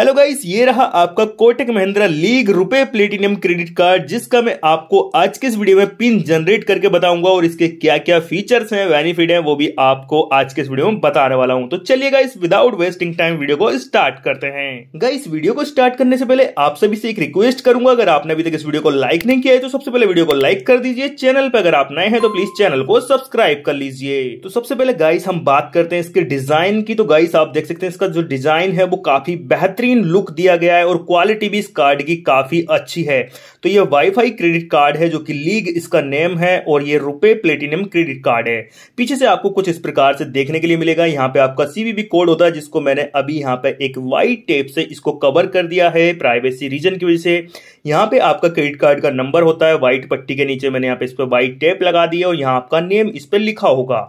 hello guys ये रहा आपका कोटक महिंद्रा लीग रुपए प्लेटिनियम क्रेडिट कार्ड जिसका मैं आपको आज के इस वीडियो में पिन जनरेट करके बताऊंगा और इसके क्या क्या फीचर्स हैं बेनिफिट हैं वो भी आपको आज के इस वीडियो में बताने वाला हूं तो चलिए guys without wasting time video को स्टार्ट करते हैं गाइस वीडियो को स्टार्ट करने से पहले आप सभी से एक रिक्वेस्ट करूंगा अगर आपने अभी तक इस वीडियो को लाइक नहीं किया है तो सबसे पहले वीडियो को लाइक कर दीजिए चैनल पर अगर आप नए हैं तो प्लीज चैनल को सब्सक्राइब कर लीजिए तो सबसे पहले गाइस हम बात करते हैं इसके डिजाइन की तो गाइस आप देख सकते हैं इसका जो डिजाइन है वो काफी बेहतरीन बेहतरीन लुक दिया गया है और क्वालिटी भी इस कार्ड की काफी अच्छी है तो ये वाईफाई क्रेडिट कार्ड है जो कि लीग इसका नेम है और ये रुपए प्लेटिनियम क्रेडिट कार्ड है पीछे से आपको कुछ इस प्रकार से देखने के लिए मिलेगा यहाँ पे आपका सीवीबी कोड होता है जिसको मैंने अभी यहाँ पे एक वाइट टेप से इसको कवर कर दिया है प्राइवेसी रीजन की वजह से यहाँ पे आपका क्रेडिट कार्ड का नंबर होता है व्हाइट पट्टी के नीचे मैंने यहाँ पे इस पर व्हाइट टेप लगा दी है और यहाँ आपका नेम इस पर लिखा होगा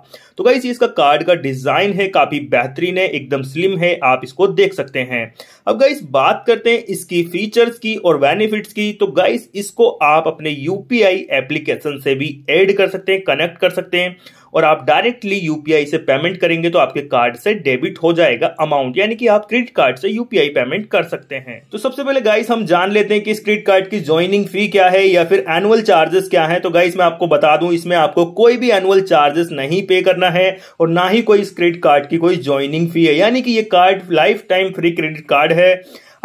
तो गाइज इसका कार्ड का डिजाइन है काफी बेहतरीन है एकदम स्लिम है आप इसको देख सकते हैं अब गाइस बात करते हैं इसकी फीचर्स की और बेनिफिट्स की तो गाइस इसको आप अपने यूपीआई एप्लीकेशन से भी एड कर सकते हैं कनेक्ट कर सकते हैं और आप डायरेक्टली यूपीआई से पेमेंट करेंगे तो आपके कार्ड से डेबिट हो जाएगा अमाउंट यानी कि आप क्रेडिट कार्ड से यूपीआई पेमेंट कर सकते हैं तो सबसे पहले गाइस हम जान लेते हैं कि इस क्रेडिट कार्ड की ज्वाइनिंग फी क्या है या फिर एनुअल चार्जेस क्या है तो गाइस मैं आपको बता दूं इसमें आपको कोई भी एनुअल चार्जेस नहीं पे करना है और ना ही कोई इस क्रेडिट कार्ड की कोई ज्वाइनिंग फी है यानी कि ये card lifetime free credit card है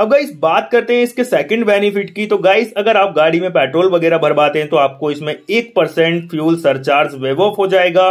अब गाइस बात करते हैं इसके सेकंड बेनिफिट की तो गाइस अगर आप गाड़ी में पेट्रोल वगैरह भरवाते हैं तो आपको इसमें एक percent fuel surcharge waive off हो जाएगा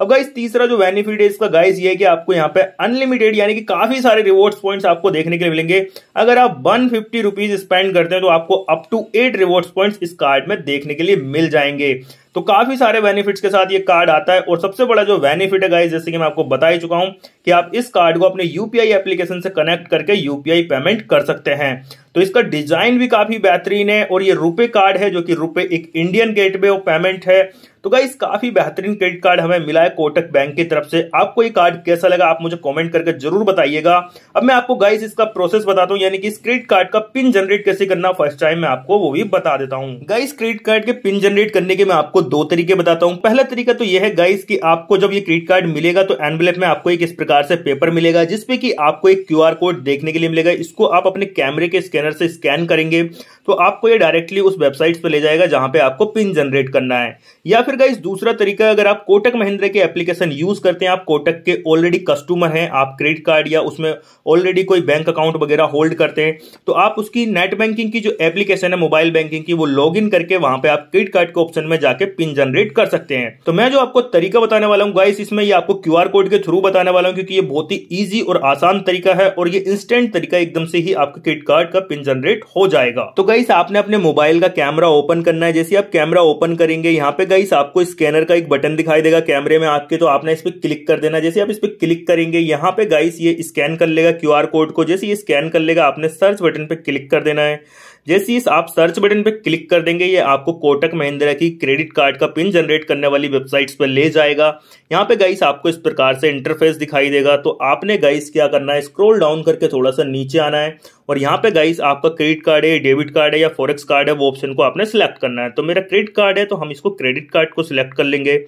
अब गाइस तीसरा जो बेनिफिट है इसका गाइस ये है कि आपको यहाँ पे अनलिमिटेड यानी कि काफी सारे रिवॉर्ड्स पॉइंट्स आपको देखने के लिए मिलेंगे अगर आप वन फिफ्टी स्पेंड करते हैं तो आपको up to eight rewards points इस कार्ड में देखने के लिए मिल जाएंगे तो काफी सारे बेनिफिट्स के साथ ये कार्ड आता है और सबसे बड़ा जो बेनिफिट है गाइस जैसे कि मैं आपको बता ही चुका हूं कि आप इस कार्ड को अपने यूपीआई एप्लीकेशन से कनेक्ट करके यूपीआई पेमेंट कर सकते हैं तो इसका डिजाइन भी काफी बेहतरीन है और ये रुपए कार्ड है जो कि रुपए एक इंडियन गेट ऑफ पेमेंट है तो गाइस काफी बेहतरीन क्रेडिट कार्ड हमें मिला है कोटक बैंक की तरफ से आपको ये कार्ड कैसा लगा आप मुझे कमेंट करके जरूर बताइएगा अब मैं आपको गाइस इसका प्रोसेस बताता हूँ यानी कि इस क्रेडिट कार्ड का पिन जनरेट कैसे करना फर्स्ट टाइम मैं आपको वो भी बता देता हूँ गाइस क्रेडिट कार्ड के पिन जनरेट करने के मैं आपको दो तरीके बताता हूं पहला तरीका तो यह है गाइस कि आपको जब ये क्रेडिट कार्ड मिलेगा तो एनवेलप में आपको एक इस प्रकार से पेपर मिलेगा जिसपे कि आपको एक क्यूआर कोड देखने के लिए मिलेगा इसको आप अपने कैमरे के स्कैनर से स्कैन करेंगे तो आपको ये डायरेक्टली उस वेबसाइट पर ले जाएगा जहां पर आपको पिन जनरेट करना है या फिर गाइस दूसरा तरीका अगर आप कोटक महिंद्रा के एप्लीकेशन यूज करते हैं आप कोटक के ऑलरेडी कस्टमर हैं आप क्रेडिट कार्ड या उसमें ऑलरेडी कोई बैंक अकाउंट वगैरह होल्ड करते हैं तो आप उसकी नेट बैंकिंग की जो एप्लीकेशन है मोबाइल बैंकिंग की वो लॉग करके वहां पर आप क्रेडिट कार्ड के ऑप्शन में जाके वेबसाइट पिन जनरेट कर सकते हैं तो मैं जो आपको तरीका बताने वाला हूँ गाइस इसमें ये आपको क्यू कोड के थ्रू बताने वाला हूँ क्योंकि ये बहुत ही ईजी और आसान तरीका है और ये इंस्टेंट तरीका एकदम से ही आपके क्रेडिट कार्ड का पिन जनरेट हो जाएगा तो गाइस आपने अपने मोबाइल का कैमरा ओपन करना है जैसे आप कैमरा ओपन करेंगे यहाँ पे गाइस आपको स्कैनर का एक बटन दिखाई देगा कैमरे में आपके तो आपने इस पर क्लिक कर देना जैसे आप इस पर क्लिक करेंगे यहाँ पे गाइस ये स्कैन कर लेगा क्यू कोड को जैसे ये स्कैन कर लेगा आपने सर्च बटन पे क्लिक कर देना है जैसे इस आप सर्च बटन पे क्लिक कर देंगे ये आपको कोटक महिंद्रा की क्रेडिट कार्ड का पिन जनरेट करने वाली वेबसाइट्स पर ले जाएगा यहाँ पे गाइस आपको इस प्रकार से इंटरफेस दिखाई देगा तो आपने गाइस क्या करना है स्क्रोल डाउन करके थोड़ा सा नीचे आना है और यहाँ पे गाइस आपका क्रेडिट कार्ड है डेबिट कार्ड है या फॉरेक्स कार्ड है वो ऑप्शन को आपने सिलेक्ट करना है तो मेरा क्रेडिट कार्ड है तो हम इसको क्रेडिट कार्ड को सिलेक्ट कर लेंगे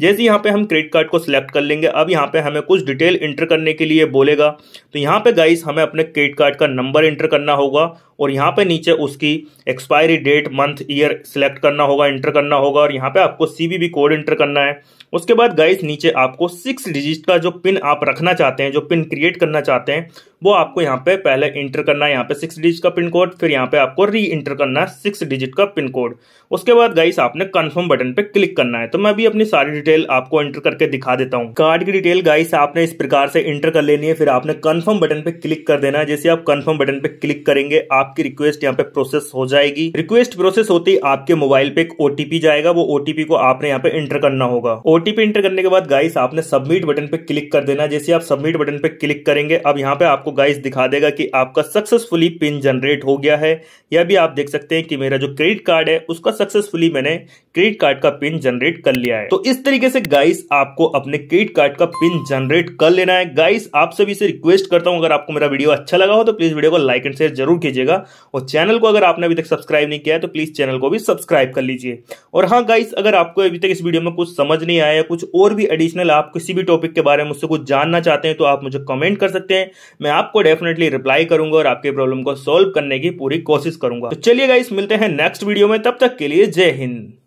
जैसे यहाँ पे हम क्रेडिट कार्ड को सिलेक्ट कर लेंगे अब यहाँ पे हमें कुछ डिटेल इंटर करने के लिए बोलेगा तो यहाँ पे गाइस हमें अपने क्रेडिट कार्ड का नंबर इंटर करना होगा और यहाँ पे नीचे उसकी expiry date month year select करना होगा इंटर करना होगा और यहाँ पे आपको सीवीवी कोड इंटर करना है उसके बाद गाइस नीचे आपको सिक्स डिजिट का जो पिन आप रखना चाहते हैं जो पिन क्रिएट करना चाहते हैं वो आपको यहाँ पे पहले इंटर करना है यहाँ पे सिक्स डिजिट का पिन कोड फिर यहाँ पे आपको री इंटर करना है सिक्स डिजिट का पिन कोड उसके बाद गाइस आपने कन्फर्म बटन पे क्लिक करना है तो मैं अभी अपनी सारी डिटेल आपको इंटर करके दिखा देता हूँ कार्ड की डिटेल गाइस आपने इस प्रकार से इंटर कर लेनी है फिर आपने कन्फर्म बटन पे क्लिक कर देना है जैसे आप कन्फर्म बटन पे क्लिक करेंगे आप आपकी रिक्वेस्ट यहाँ पे प्रोसेस हो जाएगी रिक्वेस्ट प्रोसेस होते ही आपके मोबाइल पे एक ओटीपी जाएगा वो ओटीपी को आपने यहाँ पे इंटर करना होगा ओटीपी इंटर करने के बाद गाइस आपने सबमिट बटन पे क्लिक कर देना जैसे आप सबमिट बटन पे क्लिक करेंगे अब यहाँ पे आपको गाइस दिखा देगा कि आपका सक्सेसफुली पिन जनरेट हो गया है यह भी आप देख सकते हैं कि मेरा जो क्रेडिट कार्ड है उसका सक्सेसफुली मैंने क्रेडिट कार्ड का पिन जनरेट कर लिया है तो इस तरीके से गाइस आपको अपने क्रेडिट कार्ड का पिन जनरेट कर लेना है गाइस आप सभी से रिक्वेस्ट करता हूं अगर आपको मेरा वीडियो अच्छा लगा हो तो प्लीज वीडियो को लाइक एंड शेयर जरूर कीजिएगा होगा और चैनल को अगर आपने अभी तक सब्सक्राइब नहीं किया है तो प्लीज चैनल को भी सब्सक्राइब कर लीजिए और हाँ गाइस अगर आपको अभी तक इस वीडियो में कुछ समझ नहीं आया कुछ और भी एडिशनल आप किसी भी टॉपिक के बारे में मुझसे कुछ जानना चाहते हैं तो आप मुझे कमेंट कर सकते हैं मैं आपको डेफिनेटली रिप्लाई करूंगा और आपके प्रॉब्लम को सोल्व करने की पूरी कोशिश करूंगा तो चलिए गाइस मिलते हैं नेक्स्ट वीडियो में तब तक के लिए जय हिंद